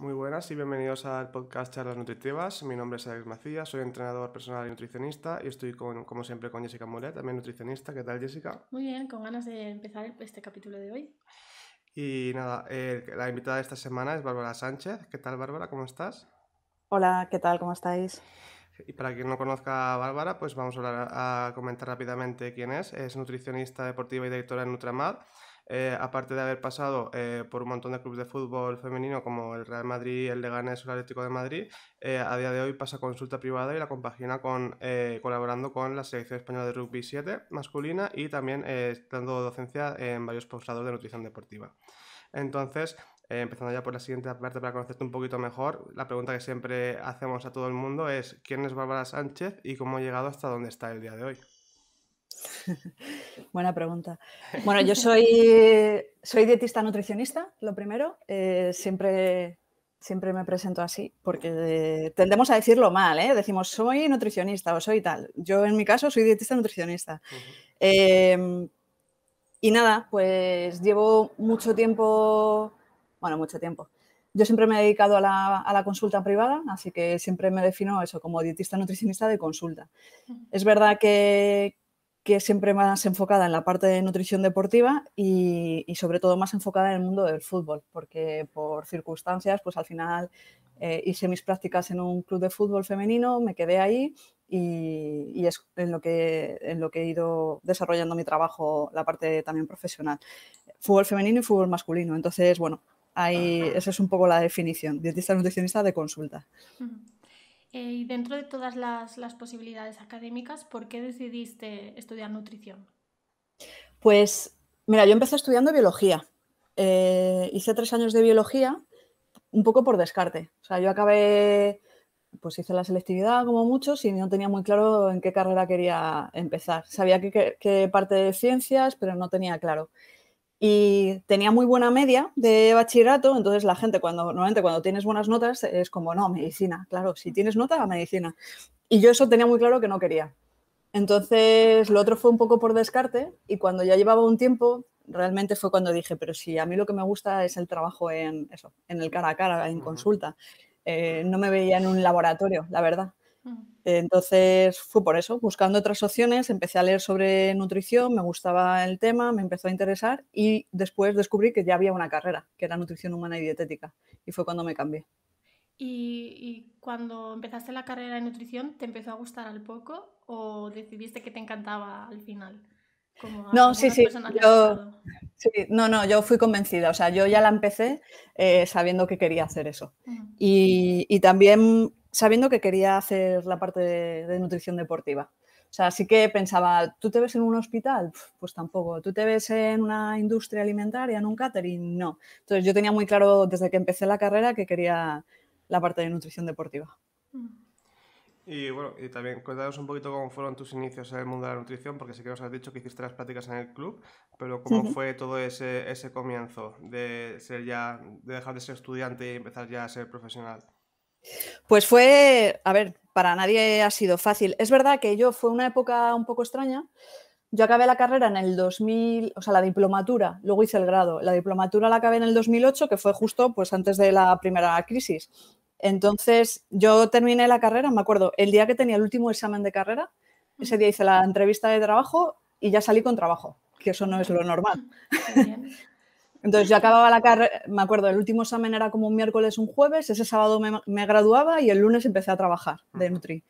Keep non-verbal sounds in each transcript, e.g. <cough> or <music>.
Muy buenas y bienvenidos al podcast Charlas Nutritivas. Mi nombre es Alex Macías, soy entrenador personal y nutricionista y estoy con, como siempre con Jessica Mulet, también nutricionista. ¿Qué tal Jessica? Muy bien, con ganas de empezar este capítulo de hoy. Y nada, eh, la invitada de esta semana es Bárbara Sánchez. ¿Qué tal Bárbara? ¿Cómo estás? Hola, ¿qué tal? ¿Cómo estáis? Y para quien no conozca a Bárbara, pues vamos a, hablar, a comentar rápidamente quién es. Es nutricionista deportiva y directora en Nutramad eh, aparte de haber pasado eh, por un montón de clubes de fútbol femenino como el Real Madrid, el Leganés o el Atlético de Madrid, eh, a día de hoy pasa consulta privada y la compagina con, colaborando con la Selección Española de Rugby 7 masculina y también dando docencia en varios posados de nutrición deportiva. Entonces, empezando ya por la siguiente parte para conocerte un poquito mejor, la pregunta que siempre hacemos a todo el mundo es ¿quién es Bárbara Sánchez y cómo ha llegado hasta dónde está el día de hoy? <laughs> Buena pregunta. Bueno, yo soy, soy dietista nutricionista, lo primero. Eh, siempre, siempre me presento así, porque tendemos a decirlo mal, ¿eh? Decimos soy nutricionista o soy tal. Yo en mi caso soy dietista nutricionista. Em, y nada, pues llevo mucho tiempo, bueno, mucho tiempo. Yo siempre me he dedicado a la, a la, consulta privada, así que siempre me defino eso como dietista nutricionista de consulta. Es verdad que, que siempre más enfocada en la parte de nutrición deportiva y, sobre todo más enfocada en el mundo del fútbol, porque por circunstancias, pues al final eh, hice mis prácticas en un club de fútbol femenino, me quedé ahí y, es en lo, que, en lo que he ido desarrollando mi trabajo, la parte también profesional. Fútbol femenino y fútbol masculino. Entonces, bueno, ahí, esa es un poco la definición, dietista nutricionista de consulta. Eh, y dentro de todas las, posibilidades académicas, ¿por qué decidiste estudiar nutrición? Pues, mira, yo empecé estudiando biología. Eh, hice tres años de biología, un poco por descarte. O sea, yo acabé, pues hice la selectividad como muchos y no tenía muy claro en qué carrera quería empezar. Sabía qué que parte de ciencias, pero no tenía claro y tenía muy buena media de bachillerato, entonces la gente cuando normalmente cuando tienes buenas notas es como, no, medicina, claro, si mm. tienes nota, medicina. Y yo eso tenía muy claro que no quería. Entonces lo otro fue un poco por descarte y cuando ya llevaba un tiempo, realmente fue cuando dije, pero si a mí lo que me gusta es el trabajo en eso, en el cara a cara, en consulta. Eh, no me veía en un laboratorio, la verdad. Mm. Entonces fue por eso, buscando otras opciones, empecé a leer sobre nutrición, me gustaba el tema, me empezó a interesar y después descubrí que ya había una carrera, que era nutrición humana y dietética, y fue cuando me cambié. ¿Y, cuando empezaste la carrera de nutrición, te empezó a gustar al poco o decidiste que te encantaba al final? no, sí, sí. Yo, No, no, yo fui convencida. O sea, yo ya la empecé eh, sabiendo que quería hacer eso. Mm. y, también sabiendo que quería hacer la parte de, nutrición deportiva. O sea, sí que pensaba, ¿tú te ves en un hospital? Pues tampoco. ¿Tú te ves en una industria alimentaria, en un catering? No. Entonces yo tenía muy claro desde que empecé la carrera que quería la parte de nutrición deportiva. Y bueno, y también cuéntanos un poquito cómo fueron tus inicios en el mundo de la nutrición, porque sé que nos has dicho que hiciste las prácticas en el club, pero cómo fue todo ese, comienzo de ser ya, de dejar de ser estudiante y empezar ya a ser profesional. Pues fue, a ver, para nadie ha sido fácil. Es verdad que yo fue una época un poco extraña. Yo acabé la carrera en el 2000, o sea, la diplomatura, luego hice el grado. La diplomatura la acabé en el 2008, que fue justo pues antes de la primera crisis. Entonces, yo terminé la carrera, me acuerdo, el día que tenía el último examen de carrera, ese día hice la entrevista de trabajo y ya salí con trabajo, que eso no es lo normal. Entonces yo acababa la carrera, me acuerdo, el último examen era como un miércoles, un jueves, ese sábado me, graduaba y el lunes empecé a trabajar de Nutri.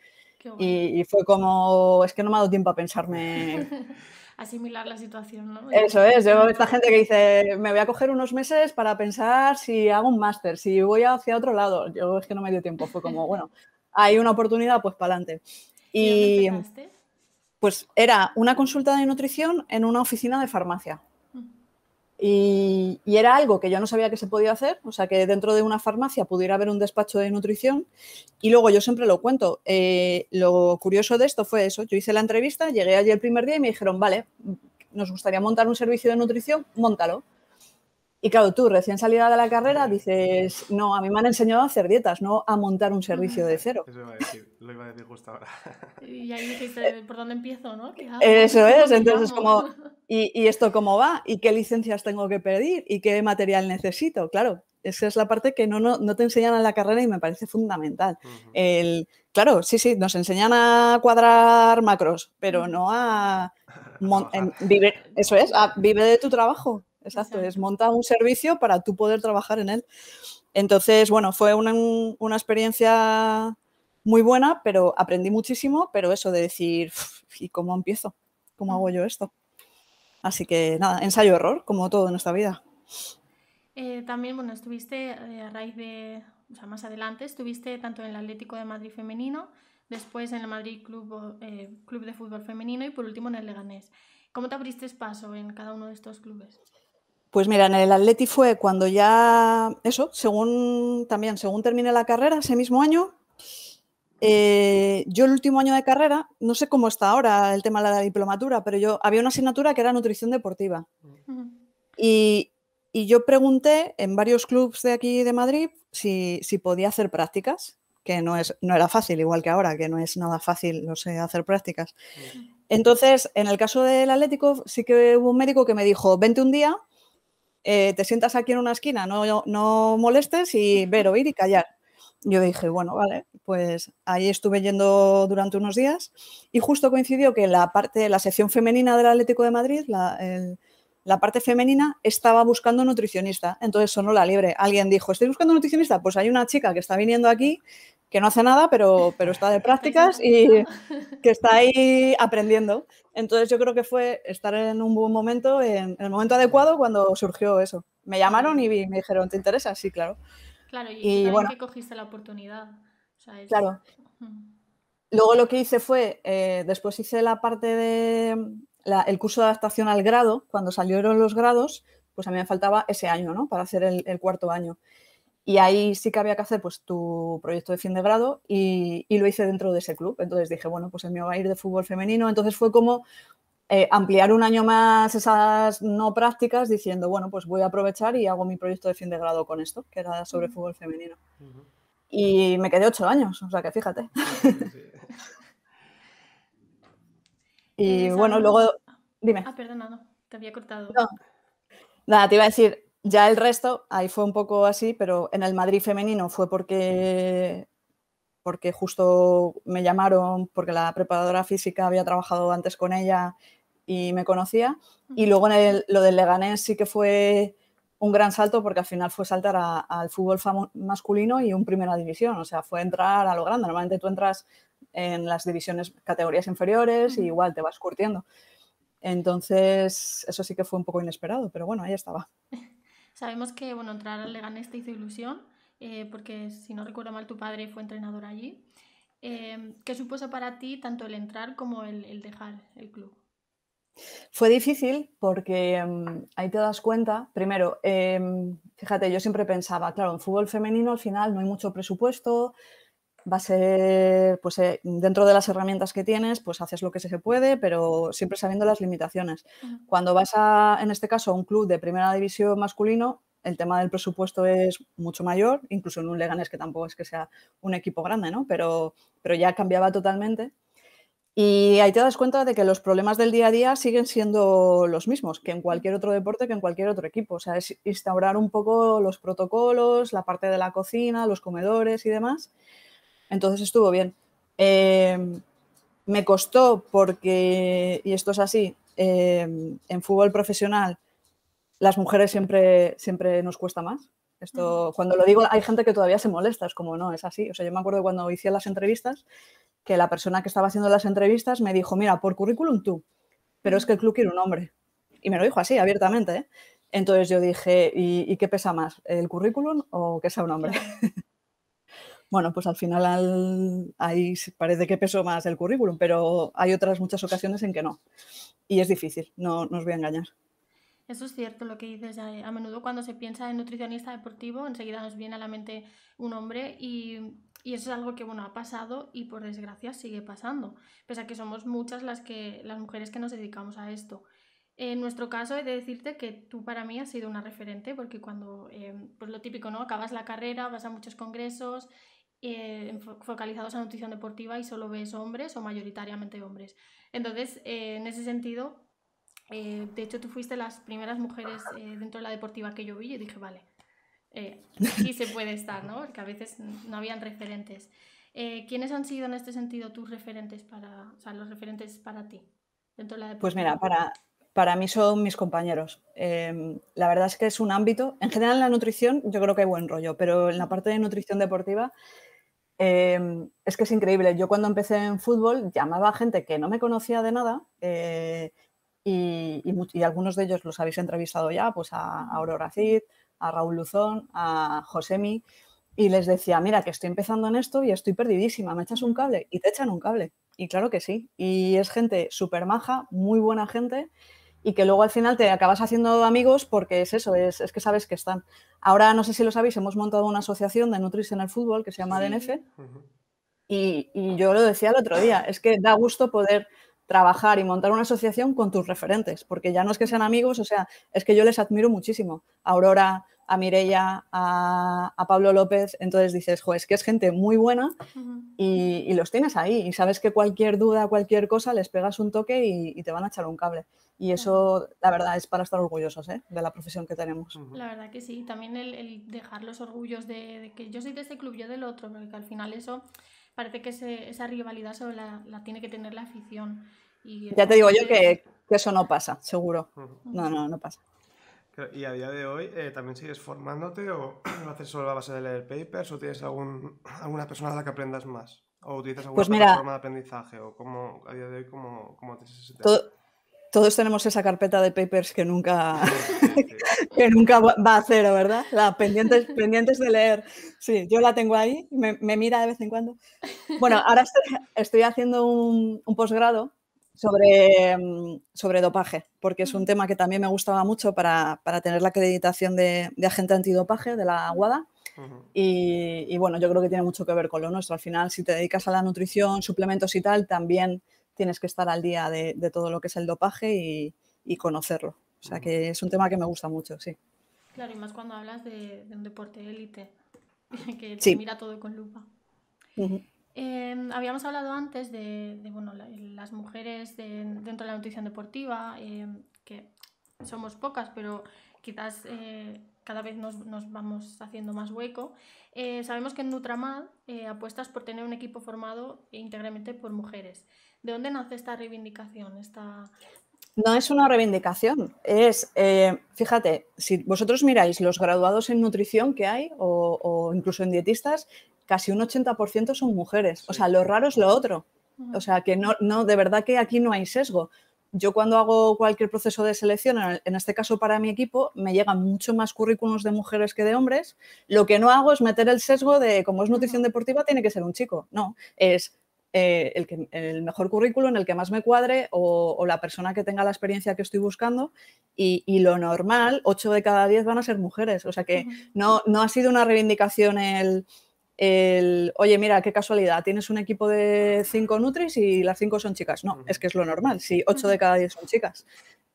Y, fue como, es que no me ha dado tiempo a pensarme. <laughs> Asimilar la situación, ¿no? Eso es, yo esta gente que dice, me voy a coger unos meses para pensar si hago un máster, si voy hacia otro lado. Yo es que no me dio tiempo, fue como, bueno, hay una oportunidad, pues para adelante. ¿Y, pues era una consulta de nutrición en una oficina de farmacia. Y, era algo que yo no sabía que se podía hacer, o sea, que dentro de una farmacia pudiera haber un despacho de nutrición. Y luego yo siempre lo cuento, eh, lo curioso de esto fue eso, yo hice la entrevista, llegué allí el primer día y me dijeron, vale, nos gustaría montar un servicio de nutrición, montalo. Y claro, tú recién salida de la carrera dices, no, a mí me han enseñado a hacer dietas, no a montar un servicio de cero. Eso iba a decir, lo iba a decir justo ahora. <laughs> Y ahí dijiste, ¿por dónde empiezo, no? Eso es, <laughs> entonces como, ¿y, esto cómo va? ¿Y qué licencias tengo que pedir? ¿Y qué material necesito? Claro, esa es la parte que no, no, te enseñan en la carrera y me parece fundamental. El, claro, sí, sí, nos enseñan a cuadrar macros, pero mm. no a... <laughs> vive, eso es, a, vive de tu trabajo exacto, es montar un servicio para tú poder trabajar en él. Entonces, bueno, fue una, experiencia muy buena, pero aprendí muchísimo, pero eso de decir, ¿y cómo empiezo? ¿Cómo hago yo esto? Así que nada, ensayo-error, como todo en nuestra vida. Eh, también, bueno, estuviste eh, a raíz de, o sea, más adelante, estuviste tanto en el Atlético de Madrid femenino, después en el Madrid Club, eh, Club de Fútbol Femenino y por último en el Leganés. ¿Cómo te abriste paso en cada uno de estos clubes? Pues mira, en el Atleti fue cuando ya, eso, según también, según terminé la carrera, ese mismo año, eh, yo el último año de carrera, no sé cómo está ahora el tema de la diplomatura, pero yo había una asignatura que era nutrición deportiva. y, yo pregunté en varios clubes de aquí de Madrid si, podía hacer prácticas, que no, es, no era fácil, igual que ahora, que no es nada fácil, no sé, hacer prácticas. Entonces, en el caso del Atlético, sí que hubo un médico que me dijo, vente un día eh, te sientas aquí en una esquina, no, no molestes y ver, ir y callar. Yo dije, bueno, vale, pues ahí estuve yendo durante unos días y justo coincidió que la parte, la sección femenina del Atlético de Madrid, la, parte femenina estaba buscando nutricionista, entonces sonó la libre. Alguien dijo, estoy buscando nutricionista, pues hay una chica que está viniendo aquí que no hace nada, pero, pero está de <laughs> prácticas y que está ahí aprendiendo. Entonces yo creo que fue estar en un buen momento, en el momento adecuado, cuando surgió eso. Me llamaron y me dijeron, ¿te interesa? Sí, claro. Claro, y, y bueno, que cogiste la oportunidad. Claro. Luego lo que hice fue, eh, después hice la parte de el curso de adaptación al grado, cuando salieron los grados, pues a mí me faltaba ese año, ¿no? Para hacer el cuarto año. Y ahí sí que había que hacer pues, tu proyecto de fin de grado y, lo hice dentro de ese club. Entonces dije, bueno, pues el mío va a ir de fútbol femenino. Entonces fue como eh, ampliar un año más esas no prácticas diciendo, bueno, pues voy a aprovechar y hago mi proyecto de fin de grado con esto, que era sobre fútbol femenino. Y me quedé ocho años, o sea que fíjate. <laughs> y bueno, luego... Dime. Ah, perdona, te había cortado. Nada, te iba a decir, ya el resto, ahí fue un poco así, pero en el Madrid femenino fue porque, porque justo me llamaron, porque la preparadora física había trabajado antes con ella y me conocía. Y luego lo del Leganés sí que fue un gran salto porque al final fue saltar al fútbol masculino y un primera división, o sea, fue entrar a lo grande. Normalmente tú entras en las divisiones, categorías inferiores y igual te vas curtiendo. Entonces, eso sí que fue un poco inesperado, pero bueno, ahí estaba. <laughs> Sabemos que bueno, entrar al Leganés te hizo ilusión, eh, porque si no recuerdo mal tu padre fue entrenador allí. Em, ¿Qué supuso para ti tanto el entrar como el, el dejar el club? Fue difícil porque em, ahí te das cuenta, primero, em, fíjate, yo siempre pensaba, claro, en fútbol femenino al final no hay mucho presupuesto, va a ser, pues eh, dentro de las herramientas que tienes, pues haces lo que se puede, pero siempre sabiendo las limitaciones. Cuando vas a, en este caso, a un club de primera división masculino, el tema del presupuesto es mucho mayor, incluso en un Leganés que tampoco es que sea un equipo grande, ¿no? Pero, pero ya cambiaba totalmente. Y ahí te das cuenta de que los problemas del día a día siguen siendo los mismos que en cualquier otro deporte, que en cualquier otro equipo. O sea, es instaurar un poco los protocolos, la parte de la cocina, los comedores y demás. Entonces estuvo bien. Em, me costó porque, y esto es así, em, en fútbol profesional las mujeres siempre, siempre nos cuesta más. Esto, cuando lo digo, hay gente que todavía se molesta, es como, no, es así. O sea, yo me acuerdo cuando hice las entrevistas, que la persona que estaba haciendo las entrevistas me dijo, mira, por currículum tú, pero es que el club quiere un hombre. Y me lo dijo así, abiertamente. ¿eh? Entonces yo dije, ¿y, ¿y, qué pesa más? ¿El currículum o que sea un hombre? <laughs> bueno, pues al final ahí parece que peso más el currículum, pero hay otras muchas ocasiones en que no. Y es difícil, no, no os voy a engañar. Eso es cierto lo que dices. Eh, a menudo cuando se piensa en nutricionista deportivo, enseguida nos viene a la mente un hombre y, eso es algo que bueno, ha pasado y por desgracia sigue pasando, pese a que somos muchas las, que, las mujeres que nos dedicamos a esto. En nuestro caso, he de decirte que tú para mí has sido una referente, porque cuando, eh, pues lo típico, ¿no? Acabas la carrera, vas a muchos congresos eh, focalizados a nutrición deportiva y solo ves hombres o mayoritariamente hombres. Entonces, eh, en ese sentido, eh, de hecho tú fuiste las primeras mujeres dentro de la deportiva que yo vi y dije, vale, sí se puede estar, ¿no? Porque a veces no habían referentes. ¿Quiénes han sido en este sentido tus referentes para, o sea, los referentes para ti dentro de la Pues mira, para, para mí son mis compañeros. Em, la verdad es que es un ámbito, en general la nutrición yo creo que hay buen rollo, pero en la parte de nutrición deportiva Em, es que es increíble. Yo cuando empecé en fútbol llamaba a gente que no me conocía de nada eh, y, algunos de ellos los habéis entrevistado ya, pues a, a Aurora a Raúl Luzón, a Josemi, y les decía, mira, que estoy empezando en esto y estoy perdidísima, me echas un cable y te echan un cable. Y claro que sí. Y es gente súper maja, muy buena gente y que luego al final te acabas haciendo amigos porque es eso, es, que sabes que están. Ahora, no sé si lo sabéis, hemos montado una asociación de nutrición el fútbol que se llama DNF y, y yo lo decía el otro día, es que da gusto poder trabajar y montar una asociación con tus referentes, porque ya no es que sean amigos, o sea, es que yo les admiro muchísimo. Aurora, a Mirella, a, Pablo López, entonces dices, juez, es que es gente muy buena y, los tienes ahí y sabes que cualquier duda, cualquier cosa, les pegas un toque y, te van a echar un cable. Y eso, la verdad, es para estar orgullosos ¿eh? de la profesión que tenemos. La verdad que sí, también el, dejar los orgullos de, que yo soy de este club, yo del otro, porque al final eso parece que esa rivalidad solo la, tiene que tener la afición. ya te digo yo que eso no pasa, seguro. No, no, no pasa. Y a día de hoy, eh, ¿también sigues formándote o <clears throat> lo haces solo a base de leer papers o tienes alguna persona a la que aprendas más? ¿O utilizas alguna pues forma de aprendizaje? ¿O cómo, a día de hoy, cómo, te todos tenemos esa carpeta de papers que nunca, <laughs> que nunca va a cero, ¿verdad? La, pendientes, pendientes de leer. Sí, yo la tengo ahí, me, me, mira de vez en cuando. Bueno, ahora estoy, haciendo un posgrado sobre, mm, sobre dopaje, porque es un tema que también me gustaba mucho para, tener la acreditación de, agente antidopaje de la WADA. y, bueno, yo creo que tiene mucho que ver con lo nuestro. Al final, si te dedicas a la nutrición, suplementos y tal, también tienes que estar al día de, todo lo que es el dopaje y, conocerlo. O sea que es un tema que me gusta mucho, sí. Claro, y más cuando hablas de, un deporte élite, <laughs> que te mira todo con lupa. Em, habíamos hablado antes de, las mujeres dentro de la nutrición deportiva, em, que somos pocas, pero quizás eh, cada vez nos, vamos haciendo más hueco. Eh, sabemos que en Nutramad eh, apuestas por tener un equipo formado íntegramente por mujeres. ¿De dónde nace esta reivindicación? Esta... No es una reivindicación, es, fíjate, si vosotros miráis los graduados en nutrición que hay o incluso en dietistas, casi un 80% son mujeres. O sea, lo raro es lo otro. O sea, que no, no, de verdad que aquí no hay sesgo. Yo cuando hago cualquier proceso de selección, en este caso para mi equipo, me llegan mucho más currículums de mujeres que de hombres. Lo que no hago es meter el sesgo de, como es nutrición deportiva, tiene que ser un chico. No, es eh, el, que, el, mejor currículum, el que más me cuadre o, la persona que tenga la experiencia que estoy buscando. Y, lo normal, 8 de cada 10 van a ser mujeres. O sea que no, no ha sido una reivindicación el oye, mira, qué casualidad, tienes un equipo de cinco nutris y las cinco son chicas. No, es que es lo normal, si ocho de cada diez son chicas.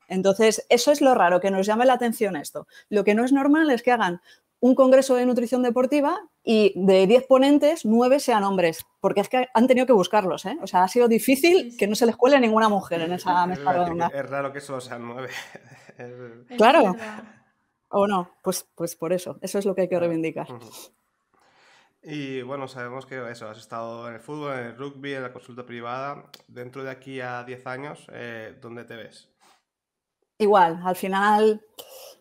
Entonces, eso es lo raro, que nos llame la atención esto. Lo que no es normal es que hagan un congreso de nutrición deportiva y de 10 ponentes, 9 sean hombres, porque es que han tenido que buscarlos, ¿eh? O sea, ha sido difícil que no se les cuele ninguna mujer en esa mesa redonda. Es raro que solo sean 9. claro. ¿O no? Pues, pues por eso, eso es lo que hay que reivindicar. Y bueno, sabemos que eso, has estado en el fútbol, en el rugby, en la consulta privada. Dentro de aquí a 10 años, eh, ¿dónde te ves? Igual, al final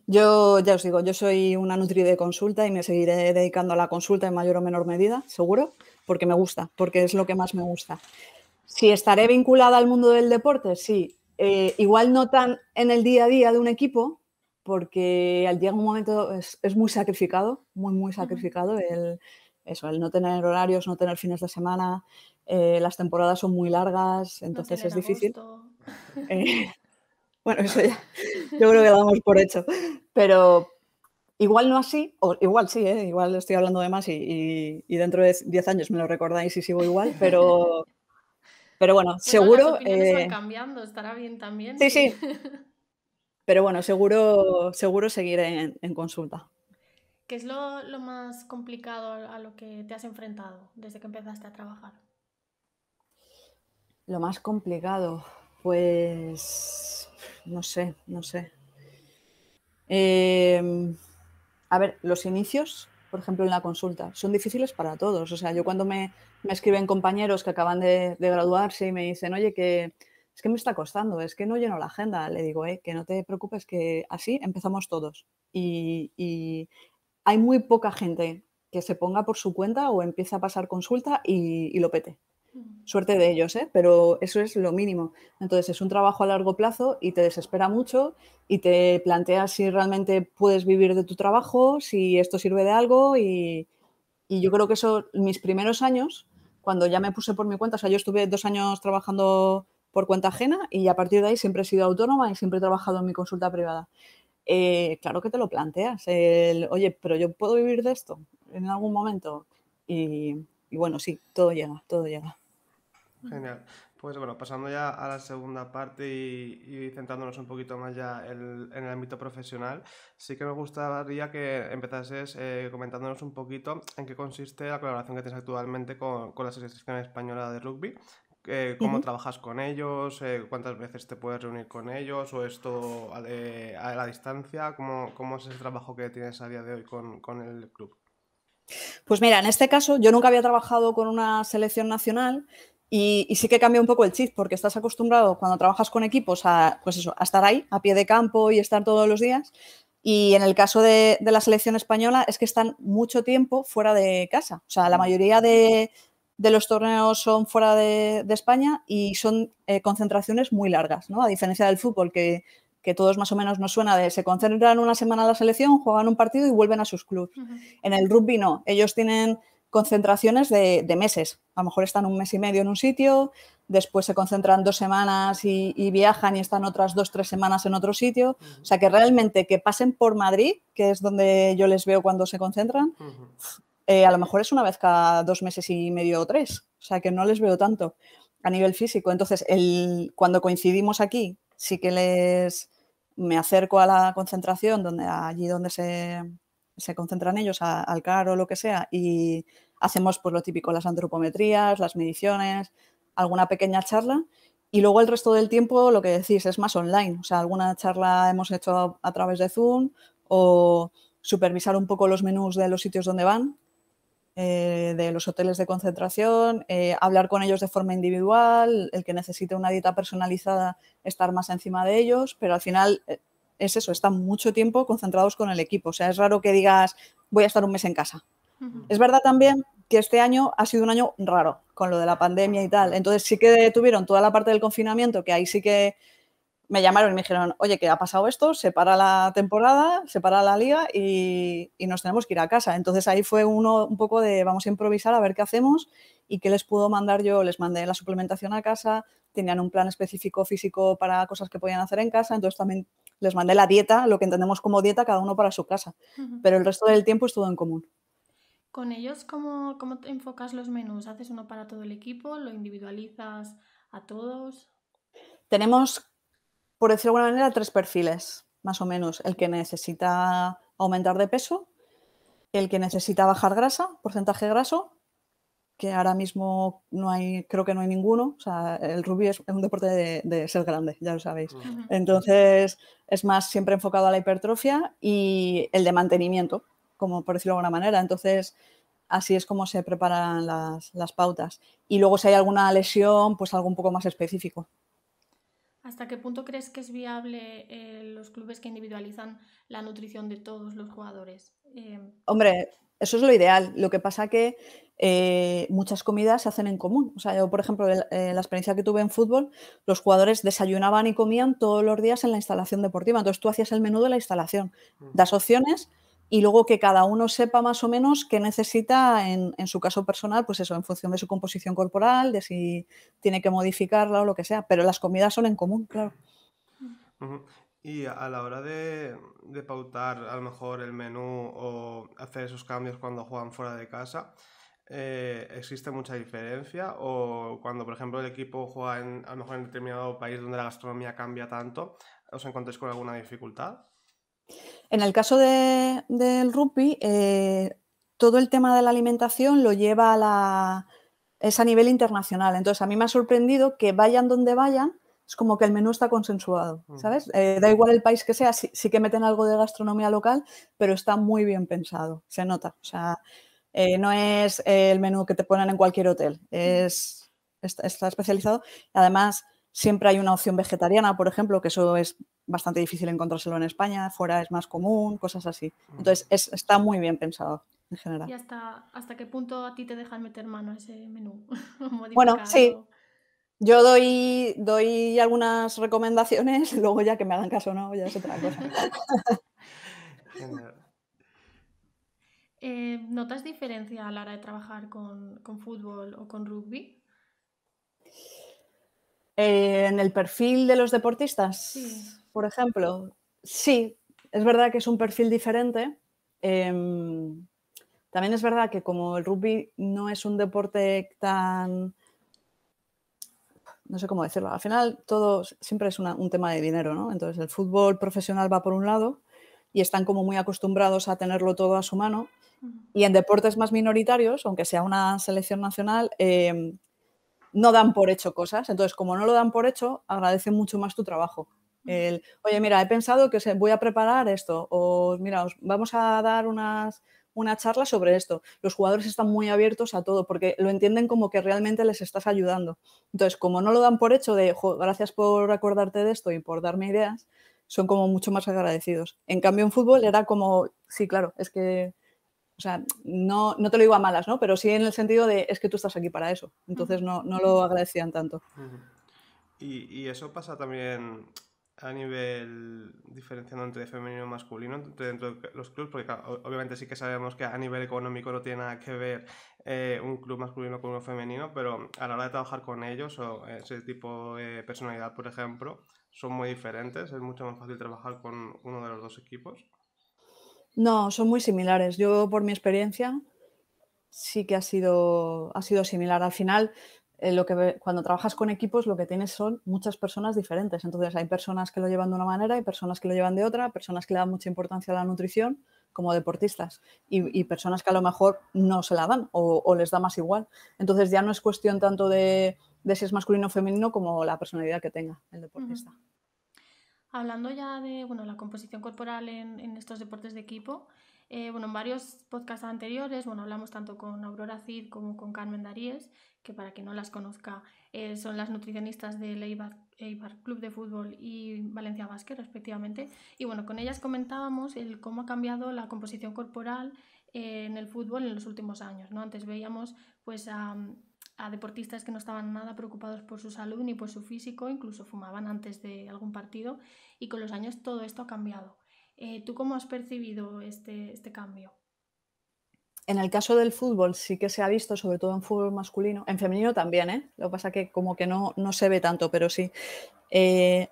yo ya os digo, yo soy una nutri de consulta y me seguiré dedicando a la consulta en mayor o menor medida, seguro, porque me gusta, porque es lo que más me gusta. Si estaré vinculada al mundo del deporte, sí. Eh, igual no tan en el día a día de un equipo, porque al llegar un momento, es, es muy sacrificado, muy, muy sacrificado el, eso, el no tener horarios, no tener fines de semana, eh, las temporadas son muy largas, entonces es difícil. Eh, <laughs> bueno, eso ya, yo creo que lo damos por hecho, pero igual no así, o igual sí, eh, igual estoy hablando de más y, dentro de 10 años me lo recordáis y sigo igual, pero, pero bueno, pues seguro... Las van cambiando, estará bien también. Sí, sí. <laughs> Pero bueno, seguro, seguro seguiré en consulta. ¿Qué es lo, más complicado a lo que te has enfrentado desde que empezaste a trabajar? Lo más complicado, pues no sé, no sé. Em, a ver, los inicios, por ejemplo, en la consulta, son difíciles para todos. O sea, yo cuando me, escriben compañeros que acaban de, graduarse y me dicen, oye, que es que me está costando, es que no lleno la agenda, le digo, eh, que no te preocupes, que así empezamos todos. y, hay muy poca gente que se ponga por su cuenta o empieza a pasar consulta y, lo pete. Suerte de ellos, ¿eh? pero eso es lo mínimo. Entonces es un trabajo a largo plazo y te desespera mucho y te planteas si realmente puedes vivir de tu trabajo, si esto sirve de algo y, y yo creo que eso, mis primeros años, cuando ya me puse por mi cuenta, o sea, yo estuve dos años trabajando por cuenta ajena y a partir de ahí siempre he sido autónoma y siempre he trabajado en mi consulta privada. Eh, claro que te lo planteas, oye, pero yo puedo vivir de esto en algún momento. Y, bueno, sí, todo llega, todo llega. Genial. Pues bueno, pasando ya a la segunda parte y, centrándonos un poquito más ya en el ámbito profesional, sí que me gustaría que empezases eh, comentándonos un poquito en qué consiste la colaboración que tienes actualmente con, con la Asociación Española de Rugby, eh, cómo trabajas con ellos, eh, cuántas veces te puedes reunir con ellos o esto eh, a la distancia, ¿Cómo, ¿Cómo, es el trabajo que tienes a día de hoy con, el club. Pues mira, en este caso yo nunca había trabajado con una selección nacional y, sí que cambia un poco el chip porque estás acostumbrado cuando trabajas con equipos a, pues estar ahí, a pie de campo y estar todos los días. Y en el caso de, de la selección española es que están mucho tiempo fuera de casa. O sea, la mayoría de, de los torneos son fuera de, España y son eh, concentraciones muy largas, ¿no? A diferencia del fútbol, que, que, todos más o menos nos suena de se concentran una semana en la selección, juegan un partido y vuelven a sus clubes. En el rugby no, ellos tienen concentraciones de, meses. A lo mejor están un mes y medio en un sitio, después se concentran dos semanas y, viajan y están otras dos, tres semanas en otro sitio. O sea que realmente que pasen por Madrid, que es donde yo les veo cuando se concentran, eh, a lo mejor es una vez cada dos meses y medio o tres, o sea que no les veo tanto a nivel físico. Entonces, el, cuando coincidimos aquí, sí que les me acerco a la concentración, donde, allí donde se, concentran ellos, al CAR o lo que sea, y hacemos pues lo típico, las antropometrías, las mediciones, alguna pequeña charla. Y luego el resto del tiempo, lo que decís, es más online. O sea, alguna charla hemos hecho a través de Zoom o supervisar un poco los menús de los sitios donde van, eh, de los hoteles de concentración, eh, hablar con ellos de forma individual, el que necesite una dieta personalizada, estar más encima de ellos, pero al final eh, es eso, están mucho tiempo concentrados con el equipo. O sea, es raro que digas, voy a estar un mes en casa. Es verdad también que este año ha sido un año raro con lo de la pandemia y tal. Entonces sí que tuvieron toda la parte del confinamiento, que ahí sí que me llamaron y me dijeron, oye, ¿qué ha pasado esto, se para la temporada, se para la liga y, nos tenemos que ir a casa. Entonces ahí fue uno un poco de vamos a improvisar a ver qué hacemos y qué les puedo mandar yo. Les mandé la suplementación a casa, tenían un plan específico físico para cosas que podían hacer en casa, entonces también les mandé la dieta, lo que entendemos como dieta, cada uno para su casa, pero el resto del tiempo estuvo en común. ¿Con ellos cómo, cómo te enfocas los menús? ¿Haces uno para todo el equipo? ¿Lo individualizas a todos? Tenemos por decirlo de alguna manera, tres perfiles, más o menos. El que necesita aumentar de peso, el que necesita bajar grasa, porcentaje graso, que ahora mismo no hay, creo que no hay ninguno. O sea, el rugby es un deporte de, ser grande, ya lo sabéis. Entonces, es más siempre enfocado a la hipertrofia y el de mantenimiento, como por decirlo de alguna manera. Entonces, así es como se preparan las pautas. Y luego, si hay alguna lesión, pues algo un poco más específico. ¿Hasta qué punto crees que es viable eh, los clubes que individualizan la nutrición de todos los jugadores? Eh, Hombre, eso es lo ideal. Lo que pasa que eh, muchas comidas se hacen en común. O sea, yo, por ejemplo, la experiencia que tuve en fútbol, los jugadores desayunaban y comían todos los días en la instalación deportiva. Entonces tú hacías el menú de la instalación. Mm. Das opciones y luego que cada uno sepa más o menos qué necesita en, su caso personal, pues eso, en función de su composición corporal, de si tiene que modificarla o lo que sea, pero las comidas son en común, claro. Y a la hora de, pautar a lo mejor el menú o hacer esos cambios cuando juegan fuera de casa, eh, ¿existe mucha diferencia? O cuando, por ejemplo, el equipo juega en, a lo mejor en determinado país donde la gastronomía cambia tanto, ¿os encontréis con alguna dificultad? En el caso del rugby, eh, todo el tema de la alimentación lo lleva a la, es a nivel internacional. Entonces, a mí me ha sorprendido que vayan donde vayan, es como que el menú está consensuado, mm. ¿sabes? Eh, da igual el país que sea, sí, que meten algo de gastronomía local, pero está muy bien pensado, se nota. O sea, eh, no es el menú que te ponen en cualquier hotel, es, está especializado. Además, siempre hay una opción vegetariana, por ejemplo, que eso es bastante difícil encontrárselo en España, fuera es más común, cosas así. Mm. Entonces, está muy bien pensado en general. ¿Y hasta, qué punto a ti te dejan meter mano a ese menú? <laughs> bueno, sí. Yo doy, doy algunas recomendaciones, <laughs> luego ya que me hagan caso no, ya es otra cosa. <laughs> Eh, ¿Notas diferencia a la hora de trabajar con, con fútbol o con rugby? Eh, en el perfil de los deportistas, por ejemplo, sí, es verdad que es un perfil diferente. Em, también es verdad que como el rugby no es un deporte tan... No sé cómo decirlo. Al final todo siempre es un tema de dinero, ¿no? Entonces el fútbol profesional va por un lado y están como muy acostumbrados a tenerlo todo a su mano. Y en deportes más minoritarios, aunque sea una selección nacional, em, no dan por hecho cosas. Entonces, como no lo dan por hecho, agradecen mucho más tu trabajo. El, Oye, mira, he pensado que eh, voy a preparar esto, o mira, vamos a dar unas, una charla sobre esto. Los jugadores están muy abiertos a todo porque lo entienden como que realmente les estás ayudando. Entonces, como no lo dan por hecho de, gracias por acordarte de esto y por darme ideas, son como mucho más agradecidos. En cambio, en fútbol era como, sí, claro, es que o sea, no, no, te lo digo a malas, ¿no? Pero sí en el sentido de, es que tú estás aquí para eso. Entonces no, no lo agradecían tanto. Y, eso pasa también a nivel diferenciando entre femenino y masculino dentro de los clubes, porque obviamente sí que sabemos que a nivel económico no tiene nada que ver eh, un club masculino con uno femenino, pero a la hora de trabajar con ellos o ese tipo de personalidad, por ejemplo, son muy diferentes, es mucho más fácil trabajar con uno de los dos equipos. No, son muy similares. Yo, por mi experiencia, sí que ha sido, ha sido similar. Al final, eh, lo que, cuando trabajas con equipos, lo que tienes son muchas personas diferentes. Entonces, hay personas que lo llevan de una manera, hay personas que lo llevan de otra, personas que le dan mucha importancia a la nutrición como deportistas y, personas que a lo mejor no se la dan o, les da más igual. Entonces, ya no es cuestión tanto de, si es masculino o femenino como la personalidad que tenga el deportista. Hablando ya de bueno, la composición corporal en, estos deportes de equipo, eh, bueno, en varios podcasts anteriores, bueno, hablamos tanto con Aurora Cid como con Carmen Daríez, que para que no las conozca, eh, son las nutricionistas del Eibar, Club de Fútbol y Valencia Vázquez, respectivamente. Y bueno, con ellas comentábamos el cómo ha cambiado la composición corporal eh, en el fútbol en los últimos años. ¿no? Antes veíamos pues a deportistas que no estaban nada preocupados por su salud ni por su físico, incluso fumaban antes de algún partido y con los años todo esto ha cambiado. Eh, ¿Tú cómo has percibido este, este, cambio? En el caso del fútbol sí que se ha visto, sobre todo en fútbol masculino, en femenino también, ¿eh? lo que pasa que como que no, no se ve tanto, pero sí. Eh,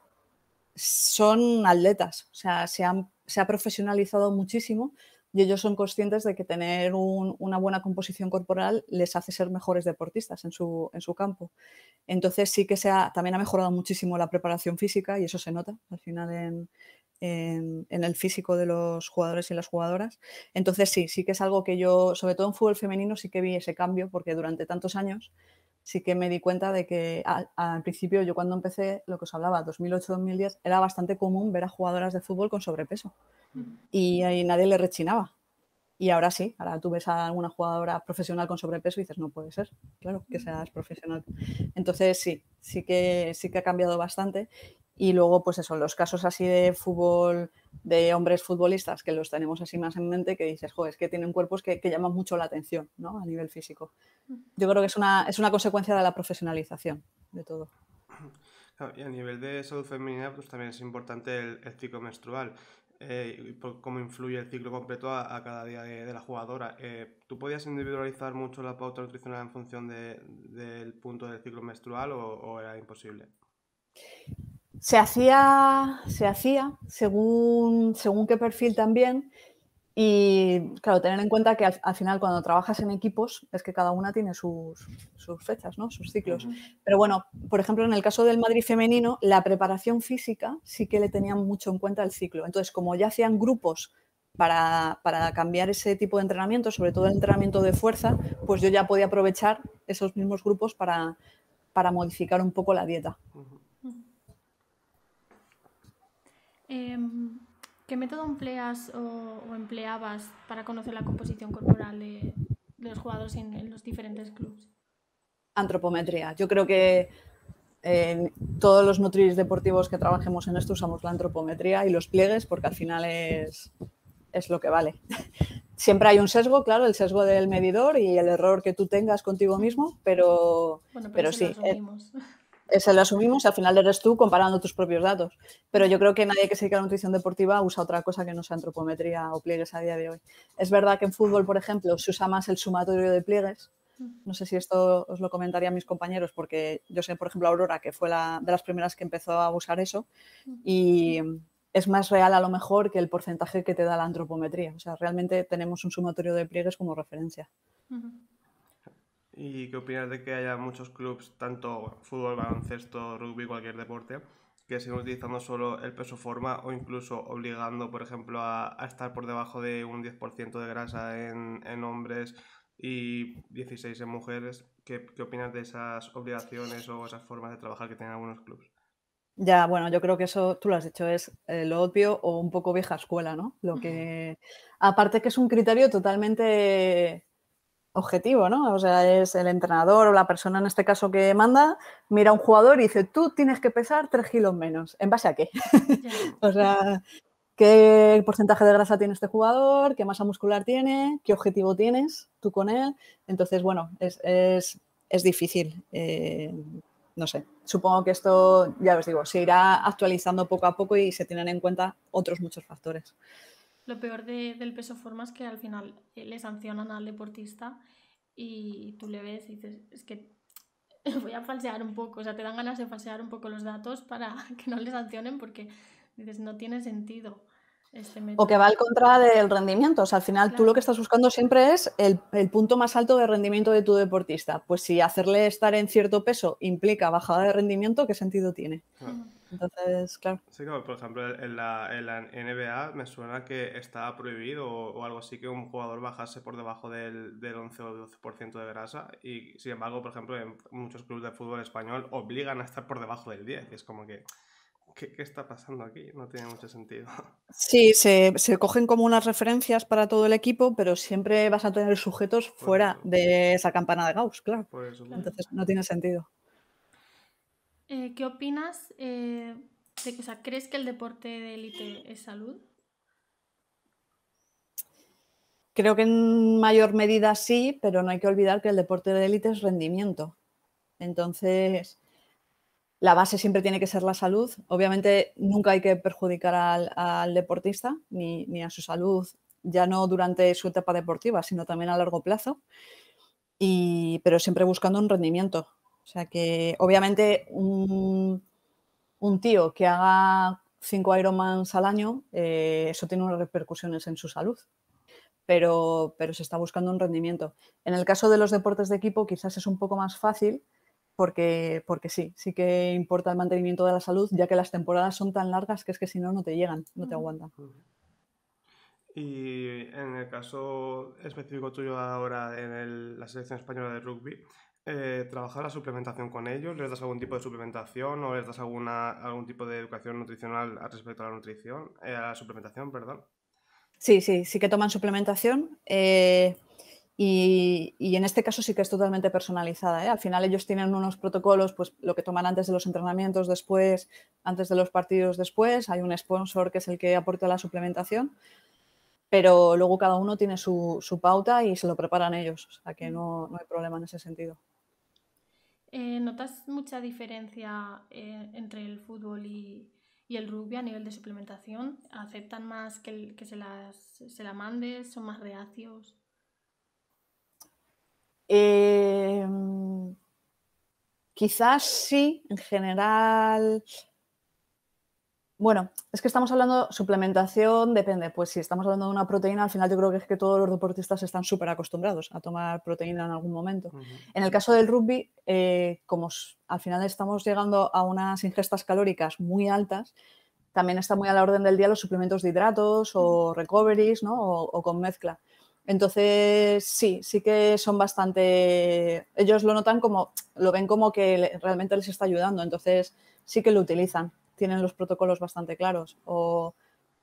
son atletas, o sea, se, han, se ha profesionalizado muchísimo, y ellos son conscientes de que tener una buena composición corporal les hace ser mejores deportistas en su, en su campo. Entonces sí que se ha, también ha mejorado muchísimo la preparación física y eso se nota al final en, el físico de los jugadores y las jugadoras. Entonces sí, sí que es algo que yo, sobre todo en fútbol femenino, sí que vi ese cambio porque durante tantos años sí que me di cuenta de que al principio yo cuando empecé, lo que os hablaba, 2008-2010, era bastante común ver a jugadoras de fútbol con sobrepeso y nadie le rechinaba. Y ahora sí, ahora tú ves a alguna jugadora profesional con sobrepeso y dices, no puede ser, claro, que seas profesional. Entonces sí, sí que, sí que ha cambiado bastante. Y luego, pues eso, los casos así de fútbol, de hombres futbolistas, que los tenemos así más en mente, que dices, joder, es que tienen cuerpos que, llaman mucho la atención, ¿no? A nivel físico. Yo creo que es una, es una consecuencia de la profesionalización de todo. Y a nivel de salud femenina, pues también es importante el, el ciclo menstrual. Eh, cómo influye el ciclo completo a, cada día de, la jugadora. Eh, ¿Tú podías individualizar mucho la pauta nutricional en función del punto del ciclo menstrual o, era imposible? Se hacía, se hacía según, según qué perfil también, y claro, tener en cuenta que al, final cuando trabajas en equipos es que cada una tiene sus, fechas, ¿no? sus ciclos. Pero bueno, por ejemplo, en el caso del Madrid femenino, la preparación física sí que le tenían mucho en cuenta el ciclo. Entonces, como ya hacían grupos para, cambiar ese tipo de entrenamiento, sobre todo el entrenamiento de fuerza, pues yo ya podía aprovechar esos mismos grupos para, modificar un poco la dieta. ¿Qué método empleas o, empleabas para conocer la composición corporal de, los jugadores en, los diferentes clubes? Antropometría. Yo creo que eh, todos los nutris deportivos que trabajemos en esto usamos la antropometría y los pliegues porque al final es, es lo que vale. <laughs> Siempre hay un sesgo, claro, el sesgo del medidor y el error que tú tengas contigo mismo, pero, pero, sí. Eh, <laughs> Ese lo asumimos y al final eres tú comparando tus propios datos. Pero yo creo que nadie que se a la nutrición deportiva usa otra cosa que no sea antropometría o pliegues a día de hoy. Es verdad que en fútbol, por ejemplo, se usa más el sumatorio de pliegues. No sé si esto os lo comentaría a mis compañeros, porque yo sé, por ejemplo, Aurora, que fue la, de las primeras que empezó a usar eso, y es más real a lo mejor que el porcentaje que te da la antropometría. O sea, realmente tenemos un sumatorio de pliegues como referencia. ¿Y qué opinas de que haya muchos clubes, tanto fútbol, baloncesto, rugby, cualquier deporte, que siguen utilizando solo el peso forma o incluso obligando, por ejemplo, a, estar por debajo de un 10% de grasa en, hombres y 16 en mujeres? ¿Qué, ¿Qué, opinas de esas obligaciones o esas formas de trabajar que tienen algunos clubes? Ya, bueno, yo creo que eso, tú lo has dicho, es eh, lo obvio o un poco vieja escuela, ¿no? Lo que, aparte que es un criterio totalmente objetivo, ¿no? O sea, es el entrenador o la persona en este caso que manda, mira a un jugador y dice, tú tienes que pesar tres kilos menos. ¿En base a qué? <laughs> o sea, ¿qué porcentaje de grasa tiene este jugador? ¿Qué masa muscular tiene? ¿Qué objetivo tienes tú con él? Entonces, bueno, es, difícil. Eh, no sé, supongo que esto, ya os digo, se irá actualizando poco a poco y se tienen en cuenta otros muchos factores. Lo peor del peso forma es que al final eh, le sancionan al deportista y tú le ves y dices, es que <laughs> voy a falsear un poco, o sea, te dan ganas de falsear un poco los datos para <laughs> que no le sancionen porque dices, no tiene sentido. Este o que va al contra del rendimiento. O sea, al final tú lo que estás buscando siempre es el, punto más alto de rendimiento de tu deportista. Pues si hacerle estar en cierto peso implica bajada de rendimiento, ¿qué sentido tiene? Entonces, claro. Sí, claro por ejemplo en la, NBA me suena que está prohibido o, algo así que un jugador bajase por debajo del, del 11 o 12% de grasa y sin embargo, por ejemplo, en muchos clubes de fútbol español obligan a estar por debajo del 10 es como que... ¿Qué, ¿Qué, está pasando aquí? No tiene mucho sentido. <laughs> Sí, se, se, cogen como unas referencias para todo el equipo, pero siempre vas a tener sujetos fuera de esa campana de Gauss, claro. Entonces no tiene sentido. Eh, ¿Qué opinas? Eh, de, o ¿Crees que el deporte de élite es salud? Creo que en mayor medida sí, pero no hay que olvidar que el deporte de élite es rendimiento. Entonces, la base siempre tiene que ser la salud. Obviamente, nunca hay que perjudicar al, deportista ni, a su salud, ya no durante su etapa deportiva, sino también a largo plazo. pero siempre buscando un rendimiento. O sea que obviamente un, tío que haga cinco Ironmans al año, eh, eso tiene unas repercusiones en su salud. Pero, se está buscando un rendimiento. En el caso de los deportes de equipo quizás es un poco más fácil porque, porque sí, sí que importa el mantenimiento de la salud, ya que las temporadas son tan largas que es que si no, no te llegan, no te aguantan. Y en el caso específico tuyo ahora en la selección española de rugby, eh, trabajar la suplementación con ellos? ¿Les das algún tipo de suplementación o les das alguna, algún tipo de educación nutricional respecto a la nutrición, eh, a la suplementación, perdón? Sí, sí, sí que toman suplementación eh, y, en este caso sí que es totalmente personalizada. Al final ellos tienen unos protocolos, pues lo que toman antes de los entrenamientos, después, antes de los partidos, después. Hay un sponsor que es el que aporta la suplementación pero luego cada uno tiene su, pauta y se lo preparan ellos, o sea que no hay problema en ese sentido. Eh, ¿Notas mucha diferencia eh, entre el fútbol y, el rugby a nivel de suplementación? ¿Aceptan más que, que se, la mandes? ¿Son más reacios? Eh, quizás sí, en general bueno, es que estamos hablando suplementación, depende. Pues si estamos hablando de una proteína, al final yo creo que es que todos los deportistas están súper acostumbrados a tomar proteína en algún momento. En el caso del rugby, eh, como al final estamos llegando a unas ingestas calóricas muy altas, también está muy a la orden del día los suplementos de hidratos o recoveries, ¿no? o con mezcla. Entonces, sí, sí que son bastante. Ellos lo notan como, lo ven como que realmente les está ayudando, entonces sí que lo utilizan tienen los protocolos bastante claros. O,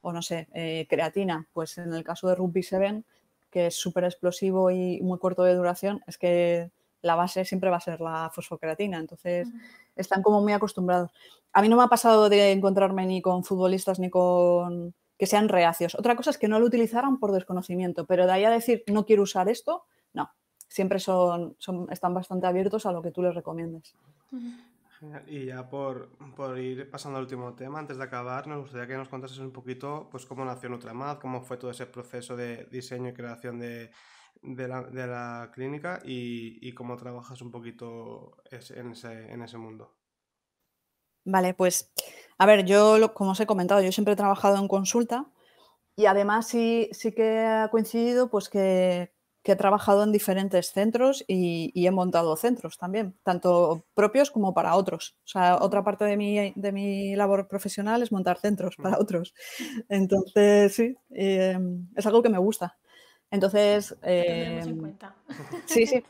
no sé, eh, creatina, pues en el caso de Rugby 7, que es súper explosivo y muy corto de duración, es que la base siempre va a ser la fosfocreatina. Entonces, están como muy acostumbrados. A mí no me ha pasado de encontrarme ni con futbolistas ni con que sean reacios. Otra cosa es que no lo utilizaran por desconocimiento, pero de ahí a decir no quiero usar esto, no. Siempre son, están bastante abiertos a lo que tú les recomiendes. Y ya por, ir pasando al último tema, antes de acabar, nos gustaría que nos contases un poquito pues cómo nació Nutramad, cómo fue todo ese proceso de diseño y creación de, la, clínica y, cómo trabajas un poquito en ese, en ese mundo. Vale, pues a ver, yo como os he comentado, yo siempre he trabajado en consulta y además sí, sí que ha coincidido pues que he trabajado en diferentes centros y, he montado centros también, tanto propios como para otros. O sea, otra parte de mi, de mi labor profesional es montar centros mm. para otros. Entonces, sí, eh, es algo que me gusta. Entonces, em, sí, sí,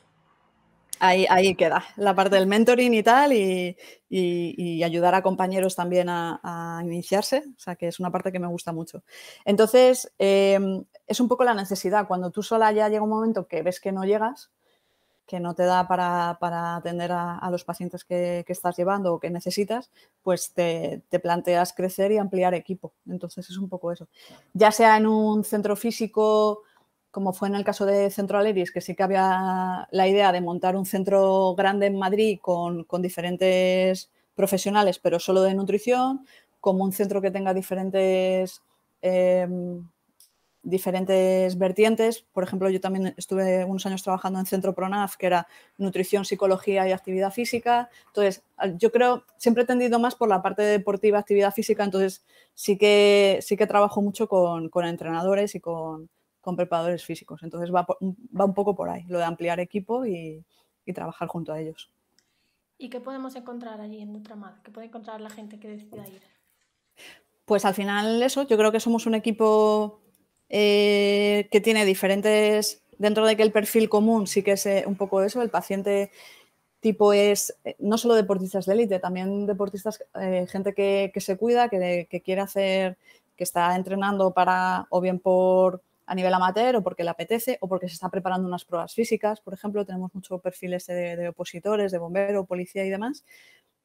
Ahí, queda la parte del mentoring y tal, y, ayudar a compañeros también a, iniciarse, o sea que es una parte que me gusta mucho. Entonces, em, es un poco la necesidad, cuando tú sola ya llega un momento que ves que no llegas, que no te da para, atender a, los pacientes que, estás llevando o que necesitas, pues te, planteas crecer y ampliar equipo. Entonces es un poco eso. Ya sea en un centro físico como fue en el caso de Centro Aleris, que sí que había la idea de montar un centro grande en Madrid con, diferentes profesionales, pero solo de nutrición, como un centro que tenga diferentes, em, diferentes vertientes. Por ejemplo, yo también estuve unos años trabajando en Centro PRONAF, que era nutrición, psicología y actividad física. Entonces, yo creo, siempre he tendido más por la parte deportiva, actividad física, entonces sí que, sí que trabajo mucho con entrenadores y con, con preparadores físicos. Entonces va, un poco por ahí, lo de ampliar equipo y, trabajar junto a ellos. ¿Y qué podemos encontrar allí en Nutramad? ¿Qué puede encontrar la gente que decida ir? Pues al final eso, yo creo que somos un equipo eh, que tiene diferentes, dentro de que el perfil común sí que es eh, un poco eso, el paciente tipo es eh, no solo deportistas de élite, también deportistas, gente que, se cuida, que quiere hacer, que está entrenando para, o bien por a nivel amateur o porque le apetece o porque se está preparando unas pruebas físicas, por ejemplo, tenemos muchos perfiles este de, de opositores, de bombero, policía y demás.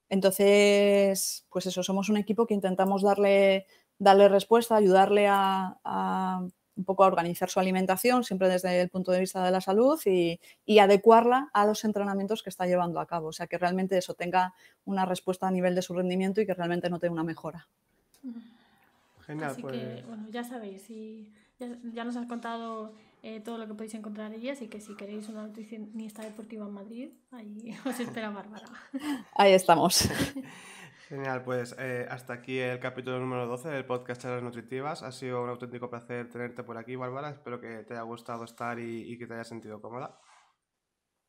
Entonces, pues eso, somos un equipo que intentamos darle, darle respuesta, ayudarle a, un poco a organizar su alimentación, siempre desde el punto de vista de la salud y, adecuarla a los entrenamientos que está llevando a cabo. O sea, que realmente eso tenga una respuesta a nivel de su rendimiento y que realmente note una mejora. Genial, Así que, pues. bueno, ya sabéis, ya, nos has contado eh, todo lo que podéis encontrar allí, así que si queréis una noticia ni esta deportiva en Madrid, ahí <laughs> os espera Bárbara. Ahí estamos. <laughs> Genial, pues eh, hasta aquí el capítulo número 12 del podcast Charlas Nutritivas. Ha sido un auténtico placer tenerte por aquí, Bárbara. Espero que te haya gustado estar y, que te hayas sentido cómoda.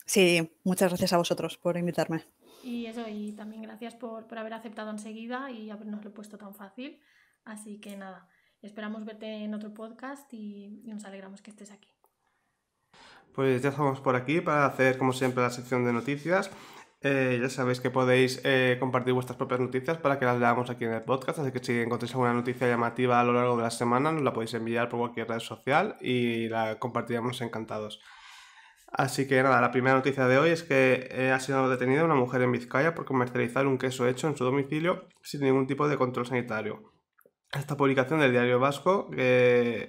Sí, muchas gracias a vosotros por invitarme. Y eso, y también gracias por, por haber aceptado enseguida y habernoslo puesto tan fácil. Así que nada, Esperamos verte en otro podcast y, nos alegramos que estés aquí. Pues ya estamos por aquí para hacer, como siempre, la sección de noticias. Eh, ya sabéis que podéis eh, compartir vuestras propias noticias para que las leamos aquí en el podcast, así que si encontréis alguna noticia llamativa a lo largo de la semana, nos la podéis enviar por cualquier red social y la compartiríamos encantados. Así que nada, la primera noticia de hoy es que eh, ha sido detenida una mujer en Vizcaya por comercializar un queso hecho en su domicilio sin ningún tipo de control sanitario esta publicación del Diario Vasco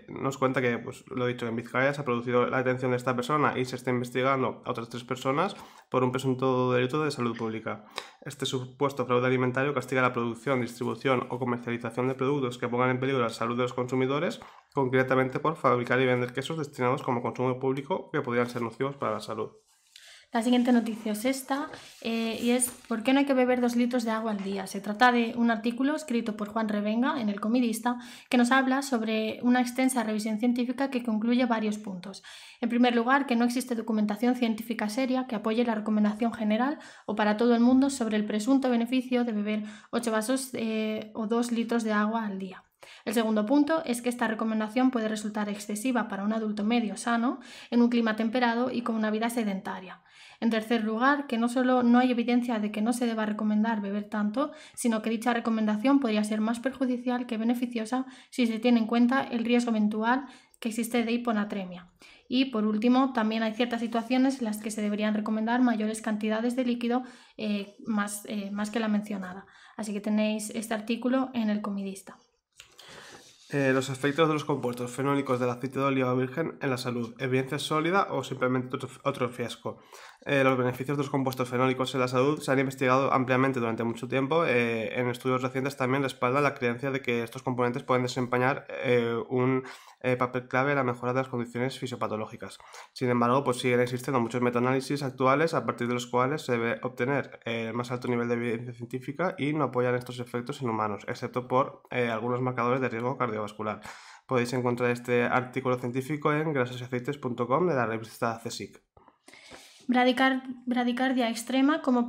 nos cuenta que, pues lo dicho, en Vizcaya se ha producido la detención de esta persona y se está investigando a otras tres personas por un presunto delito de salud pública. Este supuesto fraude alimentario castiga la producción, distribución o comercialización de productos que pongan en peligro la salud de los consumidores, concretamente por fabricar y vender quesos destinados como consumo público que podrían ser nocivos para la salud. La siguiente noticia es esta, eh, y es ¿por qué no hay que beber dos litros de agua al día? Se trata de un artículo escrito por Juan Revenga en El Comidista que nos habla sobre una extensa revisión científica que concluye varios puntos. En primer lugar, que no existe documentación científica seria que apoye la recomendación general o para todo el mundo sobre el presunto beneficio de beber ocho vasos eh, o dos litros de agua al día. El segundo punto es que esta recomendación puede resultar excesiva para un adulto medio sano en un clima temperado y con una vida sedentaria. En tercer lugar, que no solo no hay evidencia de que no se deba recomendar beber tanto, sino que dicha recomendación podría ser más perjudicial que beneficiosa si se tiene en cuenta el riesgo eventual que existe de hiponatremia. Y por último, también hay ciertas situaciones en las que se deberían recomendar mayores cantidades de líquido eh, eh, más que la mencionada. Así que tenéis este artículo en el comidista. Eh, los efectos de los compuestos fenólicos del aceite de oliva virgen en la salud, evidencia sólida o simplemente otro, fiasco. Eh, los beneficios de los compuestos fenólicos en la salud se han investigado ampliamente durante mucho tiempo. Eh, en estudios recientes también respalda la creencia de que estos componentes pueden desempeñar un papel clave en la mejora de las condiciones fisiopatológicas. Sin embargo, pues siguen existiendo muchos metaanálisis actuales a partir de los cuales se debe obtener el más alto nivel de evidencia científica y no apoyan estos efectos en humanos, excepto por algunos marcadores de riesgo cardíaco vascular. Podéis encontrar este artículo científico en grasasaceites.com de la revista CSIC. bradicardia extrema como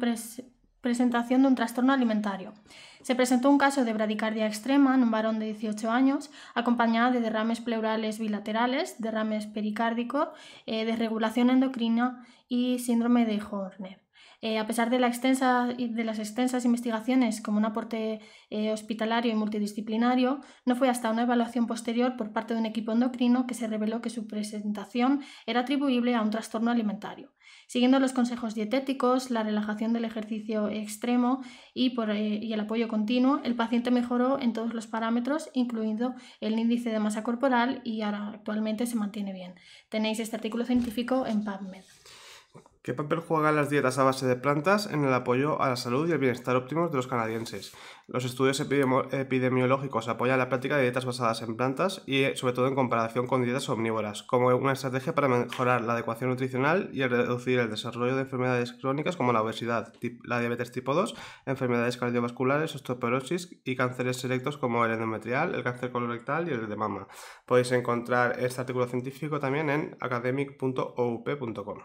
presentación de un trastorno alimentario. Se presentó un caso de bradicardia extrema en un varón de 18 años, acompañada de derrames pleurales bilaterales, derrames pericárdico, eh, desregulación endocrina y síndrome de Horner. Eh, a pesar de, las extensas investigaciones como un aporte eh, hospitalario y multidisciplinario, no fue hasta una evaluación posterior por parte de un equipo endocrino que se reveló que su presentación era atribuible a un trastorno alimentario. Siguiendo los consejos dietéticos, la relajación del ejercicio extremo y, eh, y el apoyo continuo, el paciente mejoró en todos los parámetros, incluido el índice de masa corporal y ahora actualmente se mantiene bien. Tenéis este artículo científico en PubMed. ¿Qué papel juegan las dietas a base de plantas en el apoyo a la salud y el bienestar óptimos de los canadienses? Los estudios epidemiológicos apoyan la práctica de dietas basadas en plantas y sobre todo en comparación con dietas omnívoras, como una estrategia para mejorar la adecuación nutricional y reducir el desarrollo de enfermedades crónicas como la obesidad, la diabetes tipo 2, enfermedades cardiovasculares, osteoporosis y cánceres selectos como el endometrial, el cáncer colorectal y el de mama. Podéis encontrar este artículo científico también en academic.oup.com.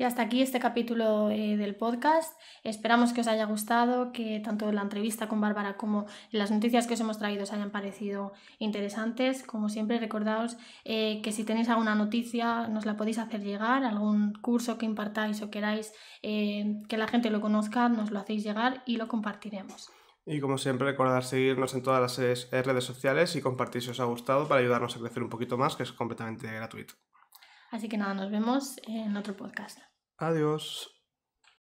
Y hasta aquí este capítulo eh, del podcast. Esperamos que os haya gustado, que tanto la entrevista con Bárbara como las noticias que os hemos traído os hayan parecido interesantes. Como siempre, recordaos eh, que si tenéis alguna noticia nos la podéis hacer llegar, algún curso que impartáis o queráis eh, que la gente lo conozca, nos lo hacéis llegar y lo compartiremos. Y como siempre, recordad seguirnos en todas las redes sociales y compartir si os ha gustado para ayudarnos a crecer un poquito más, que es completamente gratuito. Así que nada, nos vemos en otro podcast. Adiós.